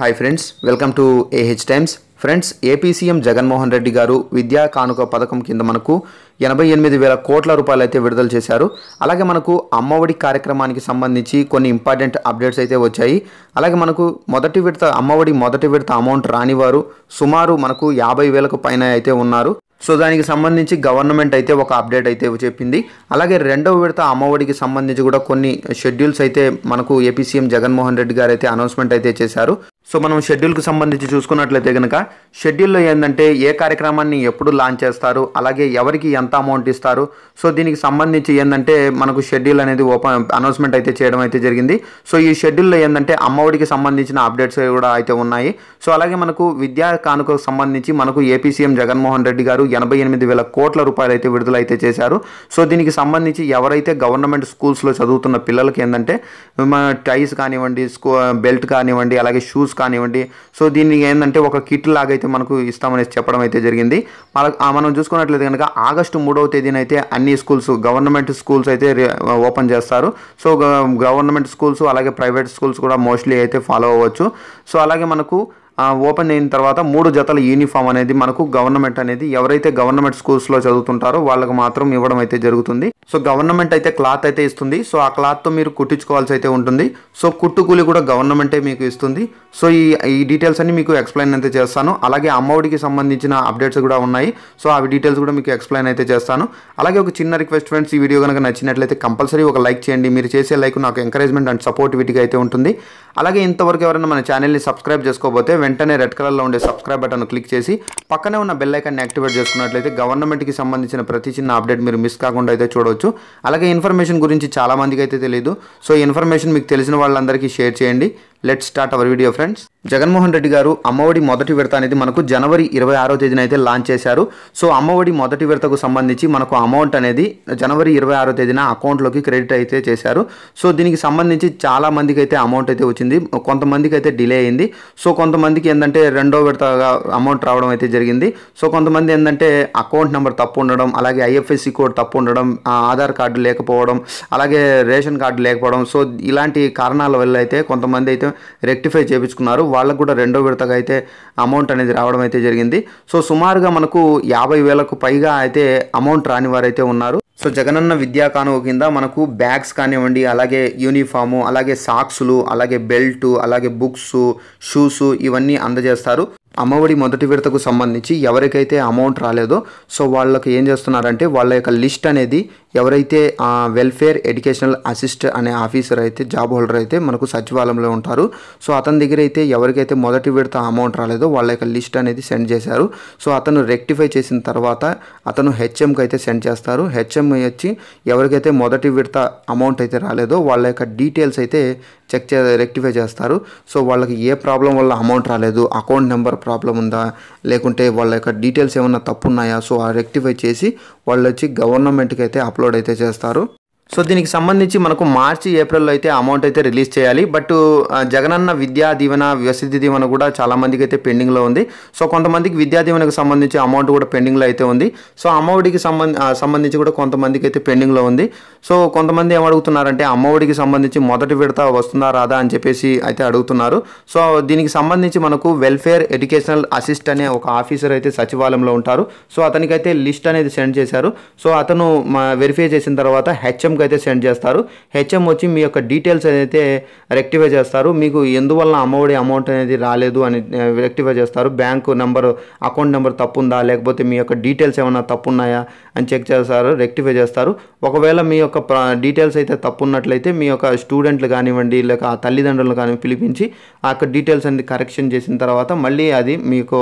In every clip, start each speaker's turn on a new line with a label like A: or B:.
A: hi friends welcome to AH Times friends AP CM Jaganmohan Reddy గారు విద్యా కానుక పథకం కింద మనకు ఎనభై ఎనిమిది వేల కోట్ల రూపాయలు అయితే విడుదల చేశారు అలాగే మనకు అమ్మఒడి కార్యక్రమానికి సంబంధించి కొన్ని ఇంపార్టెంట్ అప్డేట్స్ అయితే వచ్చాయి అలాగే మనకు మొదటి విడత అమ్మఒడి మొదటి విడత అమౌంట్ రానివారు సుమారు మనకు యాభై వేలకు పైన అయితే ఉన్నారు సో దానికి సంబంధించి గవర్నమెంట్ అయితే ఒక అప్డేట్ అయితే చెప్పింది అలాగే రెండవ విడత అమ్మఒడికి సంబంధించి కూడా కొన్ని షెడ్యూల్స్ అయితే మనకు ఏపీ సీఎం జగన్మోహన్ రెడ్డి గారు అయితే అనౌన్స్మెంట్ అయితే చేశారు సో మనం షెడ్యూల్కి సంబంధించి చూసుకున్నట్లయితే కనుక షెడ్యూల్లో ఏంటంటే ఏ కార్యక్రమాన్ని ఎప్పుడు లాంచ్ చేస్తారు అలాగే ఎవరికి ఎంత అమౌంట్ ఇస్తారు సో దీనికి సంబంధించి ఏంటంటే మనకు షెడ్యూల్ అనేది ఓపెన్ అనౌన్స్మెంట్ అయితే చేయడం అయితే జరిగింది సో ఈ షెడ్యూల్లో ఏంటంటే అమ్మఒడికి సంబంధించిన అప్డేట్స్ కూడా అయితే ఉన్నాయి సో అలాగే మనకు విద్యా కానుకకు సంబంధించి మనకు ఏపీ సీఎం జగన్మోహన్ రెడ్డి గారు ఎనభై ఎనిమిది వేల కోట్ల రూపాయలు అయితే విడుదలైతే చేశారు సో దీనికి సంబంధించి ఎవరైతే గవర్నమెంట్ స్కూల్స్లో చదువుతున్న పిల్లలకి ఏంటంటే టైస్ కానివ్వండి స్కూ బెల్ట్ కానివ్వండి అలాగే షూస్ కానివ్వండి సో దీన్ని ఏంటంటే ఒక కిట్ లాగైతే మనకు ఇస్తామనేసి చెప్పడం అయితే జరిగింది మనం చూసుకున్నట్లయితే కనుక ఆగస్టు మూడవ తేదీన అయితే అన్ని స్కూల్స్ గవర్నమెంట్ స్కూల్స్ అయితే ఓపెన్ చేస్తారు సో గవర్నమెంట్ స్కూల్స్ అలాగే ప్రైవేట్ స్కూల్స్ కూడా మోస్ట్లీ అయితే ఫాలో అవ్వచ్చు సో అలాగే మనకు ఓపెన్ అయిన తర్వాత మూడు జతల యూనిఫామ్ అనేది మనకు గవర్నమెంట్ అనేది ఎవరైతే గవర్నమెంట్ స్కూల్స్లో చదువుతుంటారో వాళ్ళకి మాత్రం ఇవ్వడం అయితే జరుగుతుంది సో గవర్నమెంట్ అయితే క్లాత్ అయితే ఇస్తుంది సో ఆ క్లాత్తో మీరు కుట్టించుకోవాల్సి అయితే ఉంటుంది సో కుట్టు కూలి కూడా గవర్నమెంటే మీకు ఇస్తుంది సో ఈ ఈ డీటెయిల్స్ అన్ని మీకు ఎక్స్ప్లెయిన్ అయితే చేస్తాను అలాగే అమ్మఒడికి సంబంధించిన అప్డేట్స్ కూడా ఉన్నాయి సో అవి డీటెయిల్స్ కూడా మీకు ఎక్స్ప్లెయిన్ అయితే చేస్తాను అలాగే ఒక చిన్న రిక్వెస్ట్ ఫ్రెండ్స్ ఈ వీడియో కనుక నచ్చినట్లయితే కంపల్సరీ ఒక లైక్ చేయండి మీరు చేసే లైక్ నాకు ఎంకరేజ్మెంట్ అండ్ సపోర్టివిటీగా అయితే ఉంటుంది అలాగే ఇంతవరకు ఎవరైనా మన ఛానల్ని సబ్స్క్రైబ్ చేసుకోకపోతే వెంటనే రెడ్ కలర్లో ఉండే సబ్స్క్రైబ్ బటన్ క్లిక్ చేసి పక్కనే ఉన్న బెల్లైకాన్ని యాక్టివేట్ చేసుకున్నట్లయితే గవర్నమెంట్కి సంబంధించిన ప్రతి చిన్న అప్డేట్ మీరు మిస్ కాకుండా అయితే చూడవచ్చు అలాగే ఇన్ఫర్మేషన్ గురించి చాలామందికి అయితే తెలియదు సో ఇన్ఫర్మేషన్ మీకు తెలిసిన వాళ్ళందరికీ షేర్ చేయండి let start our video friends Jaganmohan Reddy గారు అమ్మఒడి మొదటి విడత అనేది మనకు జనవరి ఇరవై ఆరో తేదీన అయితే లాంచ్ చేశారు సో అమ్మఒడి మొదటి విడతకు సంబంధించి మనకు అమౌంట్ అనేది జనవరి ఇరవై ఆరో తేదీన అకౌంట్లోకి క్రెడిట్ అయితే చేశారు సో దీనికి సంబంధించి చాలా మందికి అయితే అమౌంట్ అయితే వచ్చింది కొంతమందికి అయితే డిలే అయింది సో కొంతమందికి ఏంటంటే రెండో విడతగా అమౌంట్ రావడం అయితే జరిగింది సో కొంతమంది ఏంటంటే అకౌంట్ నెంబర్ తప్పు ఉండడం అలాగే ఐఎఫ్ఎస్సి కోడ్ తప్పు ఉండడం ఆధార్ కార్డు లేకపోవడం అలాగే రేషన్ కార్డు లేకపోవడం సో ఇలాంటి కారణాల వల్ల అయితే కొంతమంది అయితే రెక్టిఫై చేయించుకున్నారు వాళ్ళకు కూడా రెండో విడతగా అయితే అమౌంట్ అనేది రావడం అయితే జరిగింది సో సుమారుగా మనకు యాభై వేలకు పైగా అయితే అమౌంట్ రాని వారైతే ఉన్నారు సో జగనన్న విద్యా కానువ కింద మనకు బ్యాగ్స్ కానివ్వండి అలాగే యూనిఫాము అలాగే సాక్స్లు అలాగే బెల్టు అలాగే బుక్స్ షూస్ ఇవన్నీ అందజేస్తారు అమ్మఒడి మొదటి విడతకు సంబంధించి ఎవరికైతే అమౌంట్ రాలేదో సో వాళ్ళకి ఏం చేస్తున్నారంటే వాళ్ళ యొక్క లిస్ట్ అనేది ఎవరైతే వెల్ఫేర్ ఎడ్యుకేషనల్ అసిస్ట్ అనే ఆఫీసర్ అయితే జాబ్ హోల్డర్ అయితే మనకు సచివాలయంలో ఉంటారు సో అతని దగ్గర అయితే ఎవరికైతే మొదటి విడత అమౌంట్ రాలేదో వాళ్ళ యొక్క లిస్ట్ అనేది సెండ్ చేశారు సో అతను రెక్టిఫై చేసిన తర్వాత అతను హెచ్ఎంకి అయితే సెండ్ చేస్తారు హెచ్ఎం వచ్చి ఎవరికైతే మొదటి విడత అమౌంట్ అయితే రాలేదో వాళ్ళ యొక్క డీటెయిల్స్ అయితే చెక్ చే రెక్టిఫై చేస్తారు సో వాళ్ళకి ఏ ప్రాబ్లం వల్ల అమౌంట్ రాలేదు అకౌంట్ నెంబర్ ప్రాబ్లం ఉందా లేకుంటే వాళ్ళ యొక్క డీటెయిల్స్ ఏమన్నా తప్పు ఉన్నాయా సో ఆ రెక్టిఫై చేసి వాళ్ళు వచ్చి గవర్నమెంట్కి అయితే అప్లై అప్లోడ్ అయితే చేస్తారు సో దీనికి సంబంధించి మనకు మార్చి ఏప్రిల్లో అయితే అమౌంట్ అయితే రిలీజ్ చేయాలి బట్ జగనన్న విద్యా దీవెన వ్యవస్థితి దీవెన కూడా చాలామందికి అయితే పెండింగ్లో ఉంది సో కొంతమందికి విద్యా దీవెనకు సంబంధించి అమౌంట్ కూడా పెండింగ్లో అయితే ఉంది సో అమ్మఒడికి సంబంధ సంబంధించి కూడా కొంతమందికి అయితే పెండింగ్లో ఉంది సో కొంతమంది ఏమడుగుతున్నారంటే అమ్మఒడికి సంబంధించి మొదటి విడత వస్తుందా రాదా అని చెప్పేసి అయితే అడుగుతున్నారు సో దీనికి సంబంధించి మనకు వెల్ఫేర్ ఎడ్యుకేషనల్ అసిస్ట్ అనే ఒక ఆఫీసర్ అయితే సచివాలయంలో ఉంటారు సో అతనికైతే లిస్ట్ అనేది సెండ్ చేశారు సో అతను వెరిఫై చేసిన తర్వాత హెచ్ఎం హెచ్ఎంకి అయితే సెండ్ చేస్తారు హెచ్ఎం వచ్చి మీ యొక్క డీటెయిల్స్ అయితే రెక్టిఫై చేస్తారు మీకు ఎందువల్ల అమౌడి అమౌంట్ అనేది రాలేదు అని రెక్టిఫై చేస్తారు బ్యాంకు నెంబర్ అకౌంట్ నెంబర్ తప్పుందా లేకపోతే మీ యొక్క డీటెయిల్స్ ఏమైనా తప్పున్నాయా అని చెక్ చేస్తారు రెక్టిఫై చేస్తారు ఒకవేళ మీ యొక్క డీటెయిల్స్ అయితే తప్పున్నట్లయితే మీ యొక్క స్టూడెంట్లు కానివ్వండి లేక ఆ తల్లిదండ్రులు కానీ పిలిపించి ఆ యొక్క డీటెయిల్స్ అనేది కరెక్షన్ చేసిన తర్వాత మళ్ళీ అది మీకు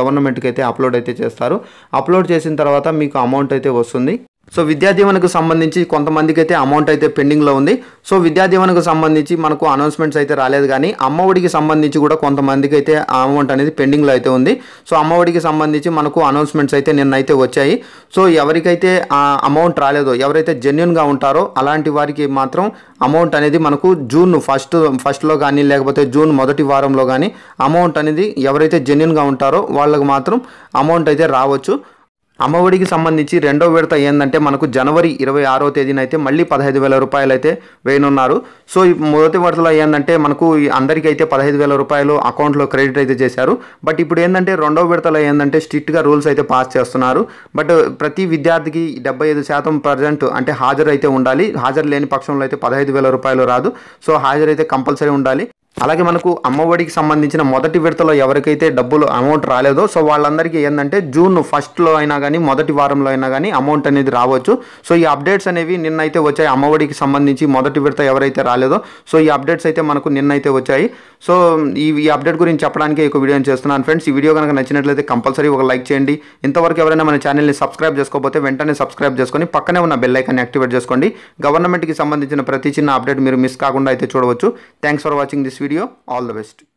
A: గవర్నమెంట్కి అయితే అప్లోడ్ అయితే చేస్తారు అప్లోడ్ చేసిన తర్వాత మీకు అమౌంట్ అయితే వస్తుంది సో విద్యా దీవెనకు సంబంధించి కొంతమందికి అయితే అమౌంట్ అయితే పెండింగ్లో ఉంది సో విద్యా దీవెనకు సంబంధించి మనకు అనౌన్స్మెంట్స్ అయితే రాలేదు కానీ అమ్మఒడికి సంబంధించి కూడా కొంతమందికి అయితే అమౌంట్ అనేది పెండింగ్లో అయితే ఉంది సో అమ్మఒడికి సంబంధించి మనకు అనౌన్స్మెంట్స్ అయితే నిన్నైతే వచ్చాయి సో ఎవరికైతే అమౌంట్ రాలేదో ఎవరైతే జెన్యున్గా ఉంటారో అలాంటి వారికి మాత్రం అమౌంట్ అనేది మనకు జూన్ ఫస్ట్ ఫస్ట్లో కానీ లేకపోతే జూన్ మొదటి వారంలో కానీ అమౌంట్ అనేది ఎవరైతే జెన్యున్గా ఉంటారో వాళ్ళకు మాత్రం అమౌంట్ అయితే రావచ్చు అమ్మఒడికి సంబంధించి రెండో విడత ఏంటంటే మనకు జనవరి ఇరవై ఆరో తేదీన అయితే మళ్ళీ పదహైదు వేల రూపాయలు అయితే వేయనున్నారు సో మొదటి విడతలో ఏంటంటే మనకు అందరికీ అయితే పదహైదు వేల రూపాయలు అకౌంట్లో క్రెడిట్ అయితే చేశారు బట్ ఇప్పుడు ఏంటంటే రెండో విడతలో ఏంటంటే స్ట్రిక్ట్గా రూల్స్ అయితే పాస్ చేస్తున్నారు బట్ ప్రతి విద్యార్థికి డెబ్బై ఐదు శాతం ప్రజెంట్ అంటే హాజరు అయితే ఉండాలి హాజరు లేని పక్షంలో అయితే పదహైదు వేల రూపాయలు రాదు సో హాజరైతే కంపల్సరీ ఉండాలి అలాగే మనకు అమ్మఒడికి సంబంధించిన మొదటి విడతలో ఎవరికైతే డబ్బులు అమౌంట్ రాలేదో సో వాళ్ళందరికీ ఏంటంటే జూన్ ఫస్ట్లో అయినా కానీ మొదటి వారంలో అయినా కానీ అమౌంట్ అనేది రావచ్చు సో ఈ అప్డేట్స్ అనేవి నిన్నైతే వచ్చాయి అమ్మఒడికి సంబంధించి మొదటి విడత ఎవరైతే రాలేదో సో ఈ అప్డేట్స్ అయితే మనకు నిన్నైతే వచ్చాయి సో ఈ ఈ అప్డేట్ గురించి చెప్పడానికి ఒక వీడియోని చేస్తున్నాను ఫ్రెండ్స్ ఈ వీడియో కనుక నచ్చినట్లయితే కంపల్సరీ ఒక లైక్ చేయండి ఇంతవరకు ఎవరైనా మన ఛానల్ని సబ్స్క్రైబ్ చేసుకోకపోతే వెంటనే సబ్స్క్రైబ్ చేసుకొని పక్కనే ఉన్న బెల్ ఐకాన్ని యాక్టివేట్ చేసుకోండి గవర్నమెంట్కి సంబంధించిన ప్రతి చిన్న అప్డేట్ మీరు మిస్ కాకుండా అయితే చూడవచ్చు thanks for watching this video all the best